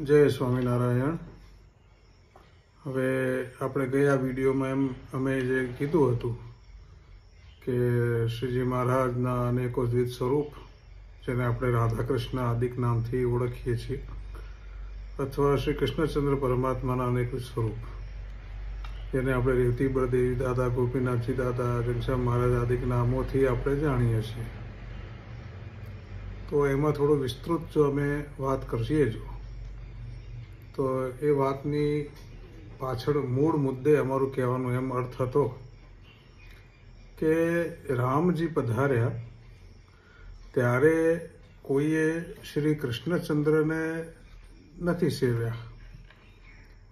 જય સ્વામિનારાયણ હવે આપણે ગયા વિડીયોમાં એમ અમે જે કીધું હતું કે શ્રીજી મહારાજના અનેકો અનેકોદ્વિત સ્વરૂપ જેને આપણે રાધાકૃષ્ણ આદિક નામથી ઓળખીએ છીએ અથવા શ્રી કૃષ્ણચંદ્ર પરમાત્માના અનેક સ્વરૂપ જેને આપણે રેવતી બળદેવી દાદા ગોપીનાથજી દાદા ઘનશ્યામ મહારાજ આદિક નામોથી આપણે જાણીએ છીએ તો એમાં થોડું વિસ્તૃત જો અમે વાત કરીએ જો તો એ વાતની પાછળ મૂળ મુદ્દે અમારું કહેવાનો એમ અર્થ હતો કે રામજી પધાર્યા ત્યારે કોઈએ શ્રી કૃષ્ણચંદ્રને નથી સેવ્યા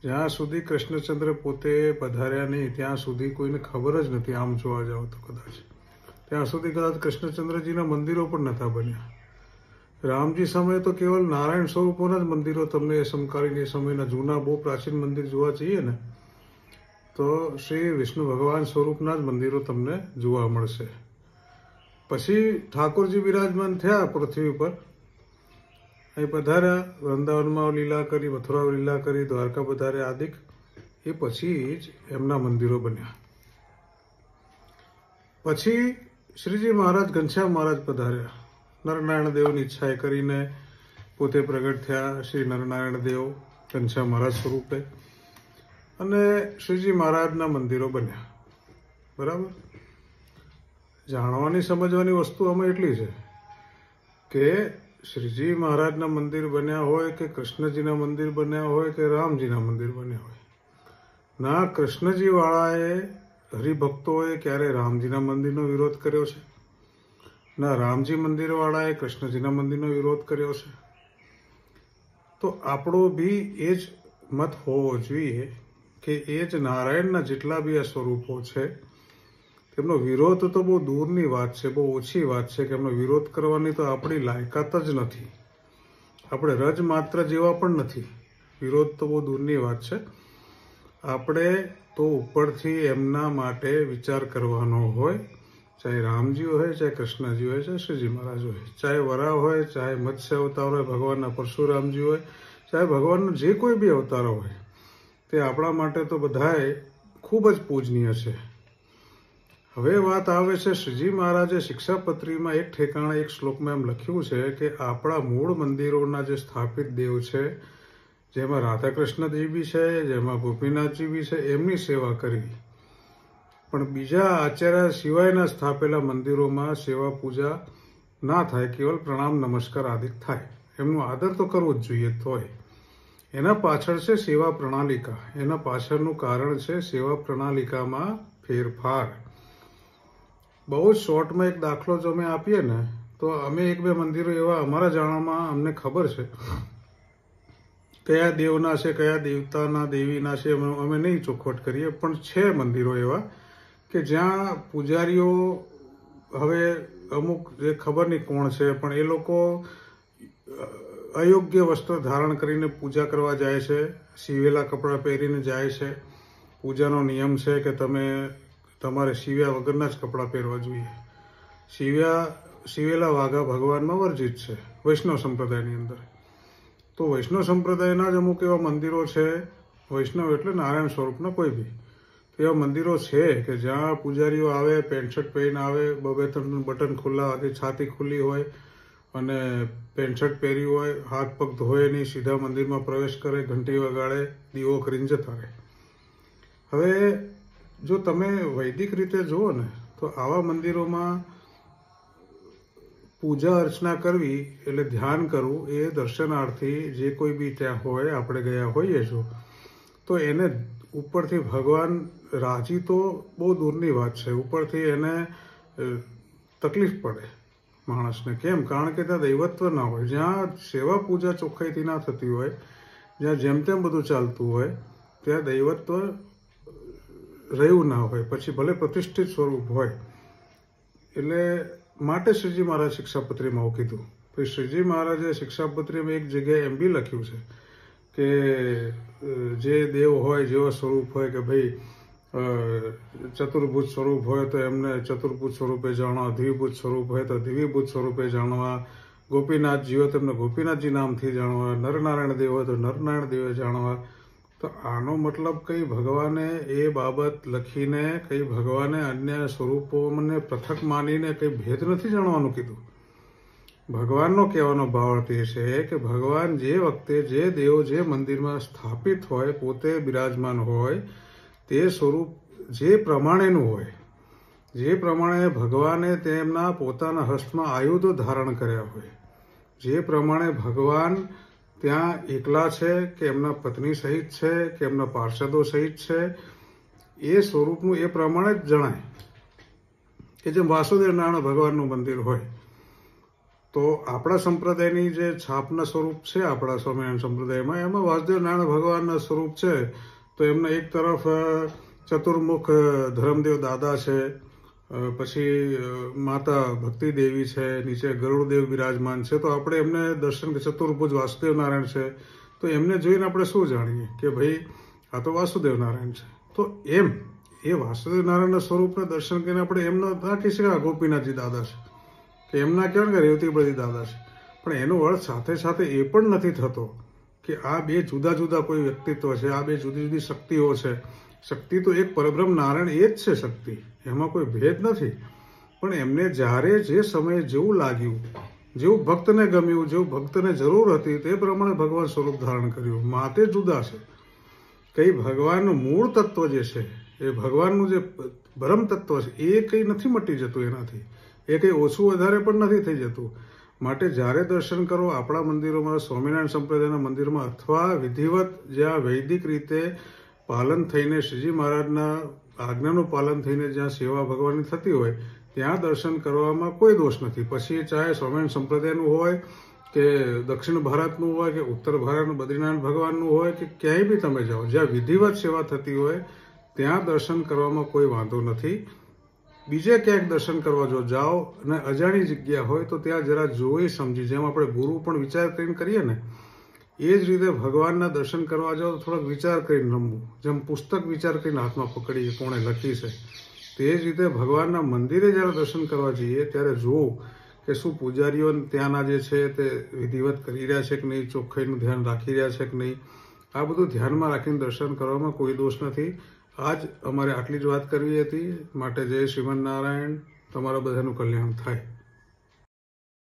જ્યાં સુધી કૃષ્ણચંદ્ર પોતે પધાર્યા નહીં ત્યાં સુધી કોઈને ખબર જ નથી આમ જોવા જાઓ તો કદાચ ત્યાં સુધી કદાચ કૃષ્ણચંદ્રજીના મંદિરો પણ નહોતા બન્યા રામજી સમયે તો કેવલ નારાયણ સ્વરૂપોના જ મંદિરો તમને સમકાલીન સમયના જૂના બહુ પ્રાચીન મંદિર જોવા જઈએ ને તો શ્રી વિષ્ણુ ભગવાન સ્વરૂપના જ મંદિરો તમને જોવા મળશે પછી ઠાકોરજી બિરાજમાન થયા પૃથ્વી પર અહીં પધાર્યા વૃંદાવનમાં લીલા કરી મથુરા લીલા કરી દ્વારકા પધાર્યા આદિક એ પછી જ એમના મંદિરો બન્યા પછી શ્રીજી મહારાજ ઘનશ્યામ મહારાજ પધાર્યા નરનારાયણ દેવની ઈચ્છાએ કરીને પોતે પ્રગટ થયા શ્રી નરનારાયણ દેવ ઘનશ્યામ મહારાજ સ્વરૂપે અને શ્રીજી મહારાજના મંદિરો બન્યા બરાબર જાણવાની સમજવાની વસ્તુ આમાં એટલી છે કે શ્રીજી મહારાજના મંદિર બન્યા હોય કે કૃષ્ણજીના મંદિર બન્યા હોય કે રામજીના મંદિર બન્યા હોય ના કૃષ્ણજીવાળાએ હરિભક્તોએ ક્યારે રામજીના મંદિરનો વિરોધ કર્યો છે ના રામજી મંદિરવાળાએ કૃષ્ણજીના મંદિરનો વિરોધ કર્યો છે તો આપણો બી એ જ મત હોવો જોઈએ કે એ જ નારાયણના જેટલા બી આ સ્વરૂપો છે તેમનો વિરોધ તો બહુ દૂરની વાત છે બહુ ઓછી વાત છે કે એમનો વિરોધ કરવાની તો આપણી લાયકાત જ નથી આપણે રજ માત્ર જેવા પણ નથી વિરોધ તો બહુ દૂરની વાત છે આપણે તો ઉપરથી એમના માટે વિચાર કરવાનો હોય ચાહે રામજી હોય ચાહે કૃષ્ણજી હોય ચાહે શ્રીજી મહારાજ હોય ચાહે વરાહ હોય ચાહે મત્સ્ય અવતાર હોય ભગવાનના પરશુરામજી હોય ચાહે ભગવાનનો જે કોઈ બી અવતાર હોય તે આપણા માટે તો બધાએ ખૂબ જ પૂજનીય છે હવે વાત આવે છે શ્રીજી મહારાજે શિક્ષાપત્રીમાં એક ઠેકાણે એક શ્લોકમાં એમ લખ્યું છે કે આપણા મૂળ મંદિરોના જે સ્થાપિત દેવ છે જેમાં રાધાકૃષ્ણજી બી છે જેમાં ગોપીનાથજી બી છે એમની સેવા કરવી પણ બીજા આચાર્ય સિવાયના સ્થાપેલા મંદિરોમાં સેવા પૂજા ના થાય કેવલ પ્રણામ નમસ્કાર આદિ થાય એમનો આદર તો કરવો જ જોઈએ તોય એના પાછળ છે સેવા પ્રણાલિકા એના પાછળનું કારણ છે સેવા પ્રણાલિકામાં ફેરફાર બહુ જ શોર્ટમાં એક દાખલો જો અમે આપીએ ને તો અમે એક બે મંદિરો એવા અમારા જાણવામાં અમને ખબર છે કયા દેવના છે કયા દેવતાના દેવીના છે અમે નહીં ચોખવટ કરીએ પણ છે મંદિરો એવા કે જ્યાં પૂજારીઓ હવે અમુક જે ખબર નહીં કોણ છે પણ એ લોકો અયોગ્ય વસ્ત્ર ધારણ કરીને પૂજા કરવા જાય છે સીવેલા કપડાં પહેરીને જાય છે પૂજાનો નિયમ છે કે તમે તમારે સીવ્યા વગરના જ કપડાં પહેરવા જોઈએ સીવ્યા શિવેલા વાઘા ભગવાનમાં વર્જિત છે વૈષ્ણવ સંપ્રદાયની અંદર તો વૈષ્ણવ સંપ્રદાયના જ અમુક એવા મંદિરો છે વૈષ્ણવ એટલે નારાયણ સ્વરૂપના કોઈ બી એવા મંદિરો છે કે જ્યાં પૂજારીઓ આવે પેન્ટ શર્ટ પહેરીને આવે બબે ત્રણ બટન ખુલ્લા હતી છાતી ખુલ્લી હોય અને પેન્ટ શર્ટ પહેરી હોય હાથ પગ ધોએ નહીં સીધા મંદિરમાં પ્રવેશ કરે ઘંટી વગાડે દીવો કરીને જતા રહે હવે જો તમે વૈદિક રીતે જુઓ ને તો આવા મંદિરોમાં પૂજા અર્ચના કરવી એટલે ધ્યાન કરવું એ દર્શનાર્થી જે કોઈ બી ત્યાં હોય આપણે ગયા હોઈએ છો તો એને ઉપરથી ભગવાન રાજી તો બહુ દૂરની વાત છે ઉપરથી એને તકલીફ પડે માણસને કેમ કારણ કે ત્યાં દૈવત્વ ના હોય જ્યાં સેવા પૂજા ચોખ્ખાઈથી ના થતી હોય જ્યાં જેમ તેમ બધું ચાલતું હોય ત્યાં દૈવત્વ રહ્યું ના હોય પછી ભલે પ્રતિષ્ઠિત સ્વરૂપ હોય એટલે માટે શ્રીજી મહારાજ શિક્ષાપત્રીમાં આવું કીધું શ્રીજી મહારાજે શિક્ષાપત્રીમાં એક જગ્યાએ એમ બી લખ્યું છે કે જે દેવ હોય જેવો સ્વરૂપ હોય કે ભાઈ ચતુર્ભુજ સ્વરૂપ હોય તો એમને ચતુર્ભુજ સ્વરૂપે જાણવા દ્વિભુજ સ્વરૂપ હોય તો દ્વિભુજ સ્વરૂપે જાણવા ગોપીનાથજી હોય તો એમને ગોપીનાથજી નામથી જાણવા નરનારાયણ દેવ હોય તો નરનારાયણ દેવે જાણવા તો આનો મતલબ કંઈ ભગવાને એ બાબત લખીને કંઈ ભગવાને અન્ય સ્વરૂપોને પ્રથક માનીને કંઈ ભેદ નથી જાણવાનું કીધું ભગવાનનો કહેવાનો ભાવ અર્થ એ છે કે ભગવાન જે વખતે જે દેવો જે મંદિરમાં સ્થાપિત હોય પોતે બિરાજમાન હોય તે સ્વરૂપ જે પ્રમાણેનું હોય જે પ્રમાણે ભગવાને તેમના પોતાના હસ્તમાં આયુધો ધારણ કર્યા હોય જે પ્રમાણે ભગવાન ત્યાં એકલા છે કે એમના પત્ની સહિત છે કે એમના પાર્ષદો સહિત છે એ સ્વરૂપનું એ પ્રમાણે જ જણાય કે જેમ વાસુદેવ નારાયણ ભગવાનનું મંદિર હોય તો આપણા સંપ્રદાયની જે છાપના સ્વરૂપ છે આપણા સ્વામિનારાયણ સંપ્રદાયમાં એમાં વાસુદેવ નારાયણ ભગવાનના સ્વરૂપ છે તો એમને એક તરફ ચતુર્મુખ ધરમદેવ દાદા છે પછી માતા ભક્તિ દેવી છે નીચે ગરુડદેવ બિરાજમાન છે તો આપણે એમને દર્શન ચતુર્ભુજ વાસુદેવ નારાયણ છે તો એમને જોઈને આપણે શું જાણીએ કે ભાઈ આ તો વાસુદેવ નારાયણ છે તો એમ એ વાસુદેવ નારાયણના સ્વરૂપના દર્શન કરીને આપણે એમને ન રાખી શકીએ ગોપીનાથજી દાદા છે કે એમના કહેવાય કે રેવતી બધી દાદા છે પણ એનો અર્થ સાથે સાથે એ પણ નથી થતો કે આ બે જુદા જુદા કોઈ વ્યક્તિત્વ છે આ બે જુદી જુદી શક્તિઓ છે શક્તિ તો એક પરબ્રહ્મ નારાયણ એ જ છે શક્તિ એમાં કોઈ ભેદ નથી પણ એમને જ્યારે જે સમયે જેવું લાગ્યું જેવું ભક્તને ગમ્યું જેવું ભક્તને જરૂર હતી તે પ્રમાણે ભગવાન સ્વરૂપ ધારણ કર્યું માતે જુદા છે કઈ ભગવાનનું મૂળ તત્વ જે છે એ ભગવાનનું જે બ્રહ્મ તત્વ છે એ કંઈ નથી મટી જતું એનાથી એ કંઈ ઓછું વધારે પણ નથી થઈ જતું માટે જ્યારે દર્શન કરો આપણા મંદિરોમાં સ્વામિનારાયણ સંપ્રદાયના મંદિરમાં અથવા વિધિવત જ્યાં વૈદિક રીતે પાલન થઈને શ્રીજી મહારાજના આજ્ઞાનું પાલન થઈને જ્યાં સેવા ભગવાનની થતી હોય ત્યાં દર્શન કરવામાં કોઈ દોષ નથી પછી ચાહે સ્વામિનારાયણ સંપ્રદાયનું હોય કે દક્ષિણ ભારતનું હોય કે ઉત્તર ભારતનું બદ્રીનારાયણ ભગવાનનું હોય કે ક્યાંય બી તમે જાઓ જ્યાં વિધિવત સેવા થતી હોય ત્યાં દર્શન કરવામાં કોઈ વાંધો નથી બીજે ક્યાંક દર્શન કરવા જો જાઓ અને અજાણી જગ્યા હોય તો ત્યાં જરા જોઈ સમજી જેમ આપણે ગુરુ પણ વિચાર કરીને કરીએ ને એ જ રીતે ભગવાનના દર્શન કરવા જાઓ તો થોડોક વિચાર કરીને રમવું જેમ પુસ્તક વિચાર કરીને હાથમાં પકડીએ કોણે લખી છે તે જ રીતે ભગવાનના મંદિરે જ્યારે દર્શન કરવા જઈએ ત્યારે જોવું કે શું પૂજારીઓ ત્યાંના જે છે તે વિધિવત કરી રહ્યા છે કે નહીં ચોખ્ખાઈનું ધ્યાન રાખી રહ્યા છે કે નહીં આ બધું ધ્યાનમાં રાખીને દર્શન કરવામાં કોઈ દોષ નથી આજ અમારે આટલી જ વાત કરવી હતી માટે જય શ્રીમન નારાયણ તમારા બધાનું કલ્યાણ થાય